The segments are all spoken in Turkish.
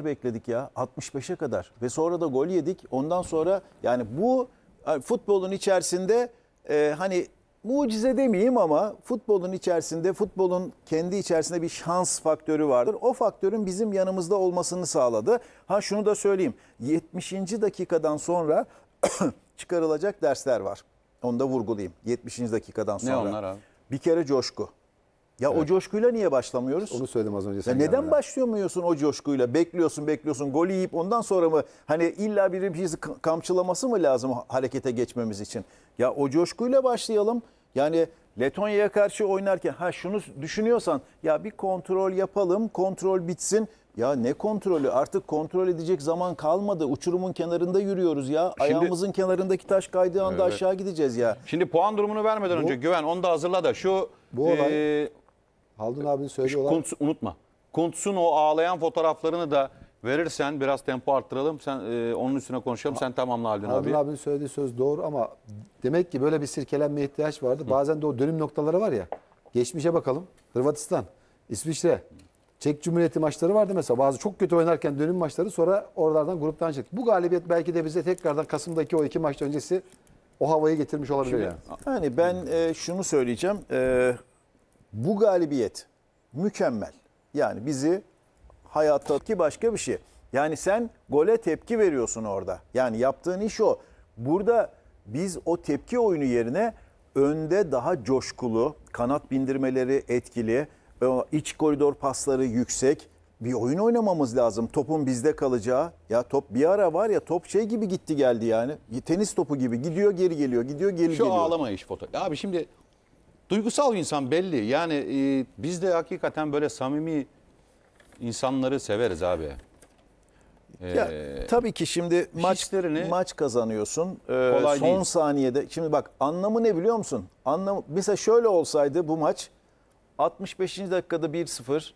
bekledik ya 65'e kadar ve sonra da gol yedik. Ondan sonra yani bu e, futbolun içerisinde e, hani mucize demeyeyim ama futbolun içerisinde futbolun kendi içerisinde bir şans faktörü vardır. O faktörün bizim yanımızda olmasını sağladı. Ha şunu da söyleyeyim. 70. dakikadan sonra çıkarılacak dersler var. Onu da vurgulayayım. 70. dakikadan sonra. Ne onlar abi? Bir kere coşku. Ya o coşkuyla niye başlamıyoruz? Onu söyledim az önce. Ya neden yanına. başlamıyorsun o coşkuyla? Bekliyorsun bekliyorsun gol yiyip ondan sonra mı? Hani illa biri bizi kamçılaması mı lazım harekete geçmemiz için? Ya o coşkuyla başlayalım. Yani Letonya'ya karşı oynarken ha şunu düşünüyorsan ya bir kontrol yapalım kontrol bitsin. Ya ne kontrolü artık kontrol edecek zaman kalmadı. Uçurumun kenarında yürüyoruz ya. Şimdi, Ayağımızın kenarındaki taş kaydığı anda evet. aşağı gideceğiz ya. Şimdi puan durumunu vermeden bu, önce Güven onu da hazırla da şu... Bu olay... E, Haldun abinin söylediği olan... Kuntz, unutma. Kuntz'un o ağlayan fotoğraflarını da verirsen biraz tempo arttıralım. Sen e, onun üstüne konuşalım. Ha, Sen tamamla Haldun, Haldun abi. Haldun abinin söylediği söz doğru ama demek ki böyle bir sirkelenmeye ihtiyaç vardı. Hı. Bazen de o dönüm noktaları var ya. Geçmişe bakalım. Hırvatistan, İsviçre, Çek Cumhuriyeti maçları vardı mesela. Bazı çok kötü oynarken dönüm maçları sonra oralardan gruptan çıktı. Bu galibiyet belki de bize tekrardan Kasım'daki o iki maç öncesi o havayı getirmiş olabilir Şimdi, yani. Yani ben e, şunu söyleyeceğim. E, bu galibiyet mükemmel. Yani bizi hayattaki başka bir şey. Yani sen gole tepki veriyorsun orada. Yani yaptığın iş o. Burada biz o tepki oyunu yerine önde daha coşkulu, kanat bindirmeleri etkili, e, iç koridor pasları yüksek bir oyun oynamamız lazım. Topun bizde kalacağı. Ya top bir ara var ya top şey gibi gitti geldi yani. Tenis topu gibi gidiyor geri geliyor, gidiyor geri Şu geliyor. ağlama iş foto. Abi şimdi Duygusal insan belli. Yani e, biz de hakikaten böyle samimi insanları severiz abi. Ee, ya, tabii ki şimdi maç maç kazanıyorsun. Ee, kolay son değil. saniyede. Şimdi bak anlamı ne biliyor musun? Anlamı mesela şöyle olsaydı bu maç 65. dakikada 1-0,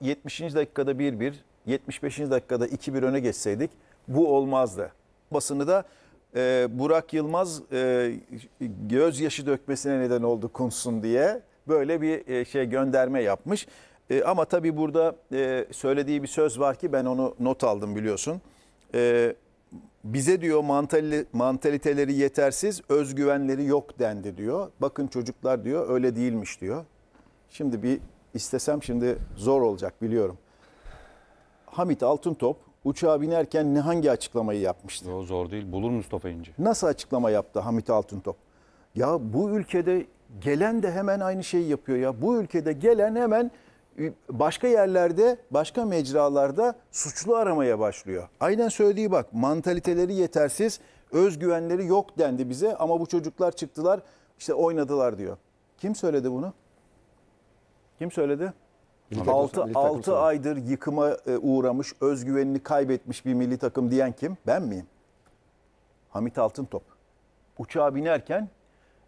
70. dakikada 1-1, 75. dakikada 2-1 öne geçseydik bu olmazdı. Basını da e, Burak Yılmaz e, gözyaşı dökmesine neden oldu Kunsun diye böyle bir e, şey gönderme yapmış. E, ama tabii burada e, söylediği bir söz var ki ben onu not aldım biliyorsun. E, bize diyor mantali, mantaliteleri yetersiz, özgüvenleri yok dendi diyor. Bakın çocuklar diyor öyle değilmiş diyor. Şimdi bir istesem şimdi zor olacak biliyorum. Hamit Altıntop uçağa binerken ne hangi açıklamayı yapmıştı? Yo, zor değil. Bulur Mustafa İnce. Nasıl açıklama yaptı Hamit Altıntop? Ya bu ülkede gelen de hemen aynı şeyi yapıyor ya. Bu ülkede gelen hemen e, başka yerlerde, başka mecralarda suçlu aramaya başlıyor. Aynen söylediği bak, mantaliteleri yetersiz, özgüvenleri yok dendi bize ama bu çocuklar çıktılar, işte oynadılar diyor. Kim söyledi bunu? Kim söyledi? Milli 6, 6 aydır yıkıma e, uğramış, özgüvenini kaybetmiş bir milli takım diyen kim? Ben miyim? Hamit Altıntop. Uçağa binerken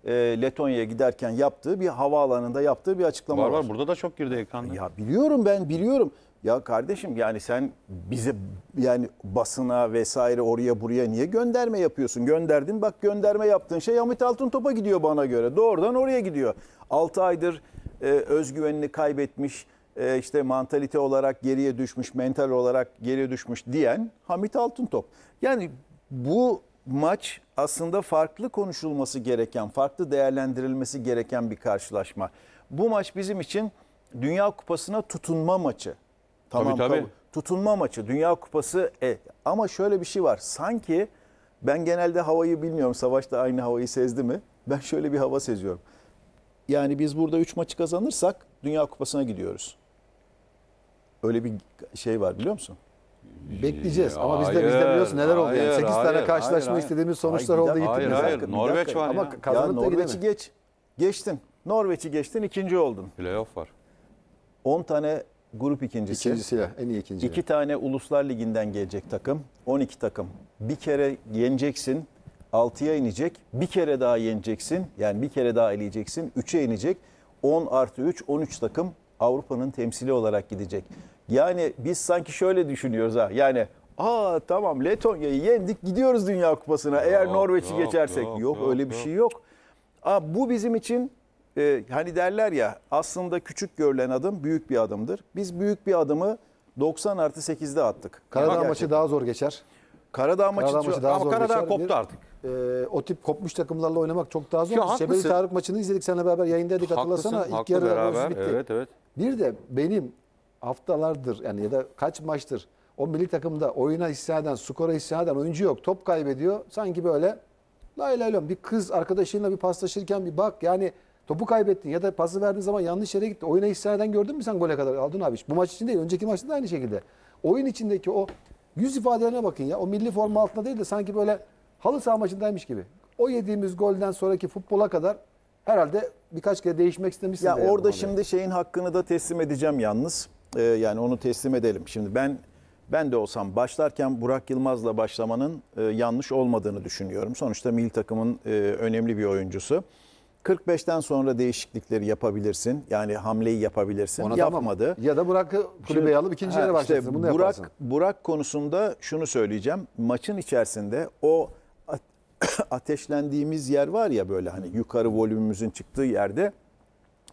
e, Letonya'ya giderken yaptığı bir havaalanında yaptığı bir açıklama var. Var var burada da çok girdi ekranda. Ya biliyorum ben biliyorum. Ya kardeşim yani sen bize yani basına vesaire oraya buraya niye gönderme yapıyorsun? Gönderdin bak gönderme yaptığın şey Hamit Altıntop'a gidiyor bana göre. Doğrudan oraya gidiyor. 6 aydır e, özgüvenini kaybetmiş e, işte mantalite olarak geriye düşmüş, mental olarak geriye düşmüş diyen Hamit Altıntop. Yani bu maç aslında farklı konuşulması gereken, farklı değerlendirilmesi gereken bir karşılaşma. Bu maç bizim için Dünya Kupası'na tutunma maçı. Tamam, tabii, tabii. Kabul. Tutunma maçı, Dünya Kupası. E, ama şöyle bir şey var. Sanki ben genelde havayı bilmiyorum. Savaş da aynı havayı sezdi mi? Ben şöyle bir hava seziyorum. Yani biz burada 3 maçı kazanırsak Dünya Kupası'na gidiyoruz. Öyle bir şey var biliyor musun? Bekleyeceğiz ama biz de biz de biliyorsun neler oldu yani. Hayır, tane hayır, karşılaşma hayır, istediğimiz sonuçlar Hayır, oldu gitti. Hayır, hayır. Norveç var Ama ya. Ya Norveç'i geç. Geçtin. Norveç'i geçtin ikinci oldun. Playoff var. 10 tane grup ikincisi. İkincisiyle en iyi ikinci. İki tane Uluslar Ligi'nden gelecek takım. 12 takım. Bir kere yeneceksin. 6'ya inecek. Bir kere daha yeneceksin. Yani bir kere daha eleyeceksin. 3'e inecek. 10 artı 3, 13 takım Avrupa'nın temsili olarak gidecek. Yani biz sanki şöyle düşünüyoruz ha. Yani aa tamam Letonya'yı yendik gidiyoruz Dünya Kupası'na eğer Norveç'i yok, geçersek. Yok, Yok, öyle bir şey yok. Aa, bu bizim için e, hani derler ya aslında küçük görülen adım büyük bir adımdır. Biz büyük bir adımı 90 artı 8'de attık. Karadağ Gerçekten. maçı daha zor geçer. Karadağ maçı, Karadağ maçı daha ama zor Karadağ geçer. koptu artık. e, o tip kopmuş takımlarla oynamak çok daha zor. haklısın. Tarık maçını izledik seninle beraber yayındaydık hatırlasana. Haklısın, İlk haklı bitti. Evet evet. Bir de benim haftalardır yani ya da kaç maçtır o milli takımda oyuna hisseden, skora hisseden oyuncu yok. Top kaybediyor. Sanki böyle lay lay lom bir kız arkadaşıyla bir paslaşırken bir bak yani topu kaybettin ya da pası verdiğin zaman yanlış yere gitti. Oyuna hisseden gördün mü sen gole kadar Aldın abi? Bu maç için değil. Önceki maçta da aynı şekilde. Oyun içindeki o yüz ifadelerine bakın ya. O milli forma altında değil de sanki böyle halı saha maçındaymış gibi. O yediğimiz golden sonraki futbola kadar herhalde birkaç kere değişmek istemişsin. Ya orada şimdi şeyin hakkını da teslim edeceğim yalnız. E, yani onu teslim edelim. Şimdi ben ben de olsam başlarken Burak Yılmaz'la başlamanın e, yanlış olmadığını düşünüyorum. Sonuçta milli takımın e, önemli bir oyuncusu. 45'ten sonra değişiklikleri yapabilirsin. Yani hamleyi yapabilirsin. Ona Yapmadı. Tamam. Ya da Burak'ı kulübeye alıp ikinci yere başlasın. Işte, Bunu Burak, yaparsın. Burak konusunda şunu söyleyeceğim. Maçın içerisinde o ateşlendiğimiz yer var ya böyle hani yukarı volümümüzün çıktığı yerde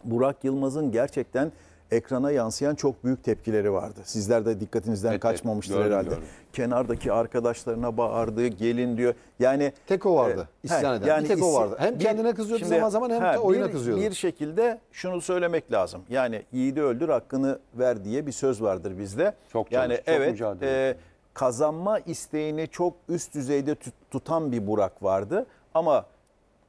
Burak Yılmaz'ın gerçekten ekrana yansıyan çok büyük tepkileri vardı. Sizler de dikkatinizden evet, kaçmamıştır gördüm, herhalde. Gördüm. Kenardaki arkadaşlarına bağırdı, gelin diyor. Yani tek o vardı. E, isyan eden. Yani bir tek o vardı. Hem bir, kendine kızıyordu şimdi, zaman zaman hem he, de oyuna bir, kızıyordu. Bir şekilde şunu söylemek lazım. Yani yiğidi öldür hakkını ver diye bir söz vardır bizde. Çok çalış, yani çok evet. Mücadele. E, kazanma isteğini çok üst düzeyde tutan bir Burak vardı ama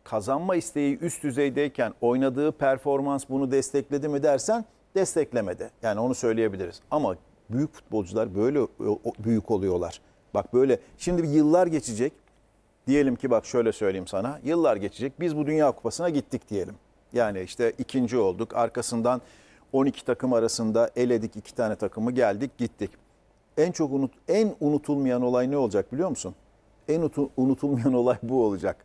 kazanma isteği üst düzeydeyken oynadığı performans bunu destekledi mi dersen desteklemedi Yani onu söyleyebiliriz. Ama büyük futbolcular böyle büyük oluyorlar. Bak böyle şimdi yıllar geçecek. Diyelim ki bak şöyle söyleyeyim sana. Yıllar geçecek. Biz bu Dünya Kupası'na gittik diyelim. Yani işte ikinci olduk. Arkasından 12 takım arasında eledik iki tane takımı geldik gittik. En çok unut en unutulmayan olay ne olacak biliyor musun? En unutulmayan olay bu olacak.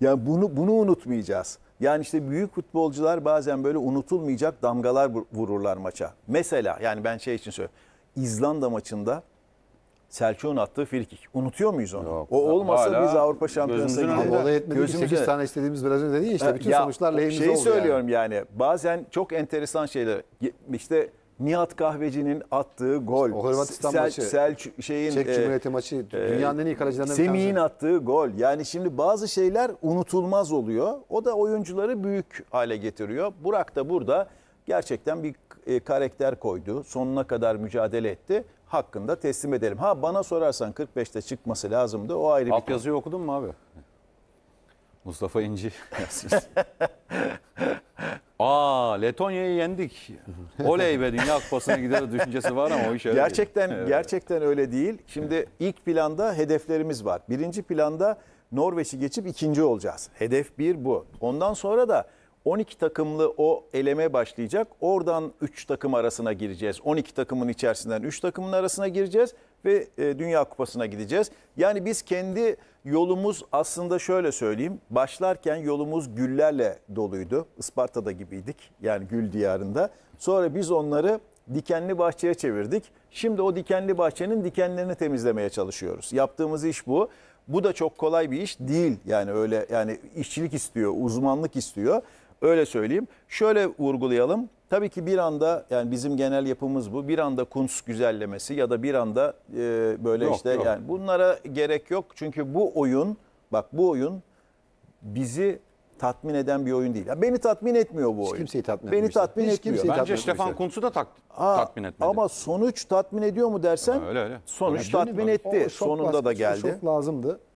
Yani bunu bunu unutmayacağız. Yani işte büyük futbolcular bazen böyle unutulmayacak damgalar vururlar maça. Mesela yani ben şey için söylüyorum. İzlanda maçında Selçuk'un attığı frikik. Unutuyor muyuz onu? Yok, o olmasa biz Avrupa Şampiyonası'na gidelim. Olay etmedi. 8 tane istediğimiz biraz önce dedi ya işte bütün ya, sonuçlar lehimize oldu. Şeyi söylüyorum yani. yani. Bazen çok enteresan şeyler. İşte Nihat Kahveci'nin attığı gol. O Hırvatistan Sel, maçı. Sel şeyin Çek e, Cumhuriyeti e, maçı dünyanın en iyi kalecilerinden bir Semih'in attığı gol. Yani şimdi bazı şeyler unutulmaz oluyor. O da oyuncuları büyük hale getiriyor. Burak da burada gerçekten bir e, karakter koydu. Sonuna kadar mücadele etti. Hakkında teslim edelim. Ha bana sorarsan 45'te çıkması lazımdı. O ayrı Alt bir yazıyı okudun mu abi? Mustafa İnci yazsın. Aa Letonya'yı yendik. Oley be Dünya Kupası'na gider düşüncesi var ama o iş öyle Gerçekten, değil. gerçekten öyle değil. Şimdi ilk planda hedeflerimiz var. Birinci planda Norveç'i geçip ikinci olacağız. Hedef bir bu. Ondan sonra da 12 takımlı o eleme başlayacak. Oradan 3 takım arasına gireceğiz. 12 takımın içerisinden 3 takımın arasına gireceğiz ve e, Dünya Kupası'na gideceğiz. Yani biz kendi yolumuz aslında şöyle söyleyeyim. Başlarken yolumuz güllerle doluydu. Isparta'da gibiydik yani gül diyarında. Sonra biz onları dikenli bahçeye çevirdik. Şimdi o dikenli bahçenin dikenlerini temizlemeye çalışıyoruz. Yaptığımız iş bu. Bu da çok kolay bir iş değil. Yani öyle yani işçilik istiyor, uzmanlık istiyor. Öyle söyleyeyim. Şöyle vurgulayalım. Tabii ki bir anda yani bizim genel yapımız bu. Bir anda kunst güzellemesi ya da bir anda e, böyle yok, işte yok. yani bunlara gerek yok. Çünkü bu oyun bak bu oyun bizi tatmin eden bir oyun değil. Ya beni tatmin etmiyor bu hiç oyun. Kimseyi tatmin beni tatmin hiç etmiyor. Kimseyi Bence Stefan Kuntz'u da tak, Aa, tatmin etmedi. Ama sonuç tatmin ediyor mu dersen? Ha, öyle öyle. Sonuç yani tatmin bak, etti. Sonunda da geldi. Çok lazımdı.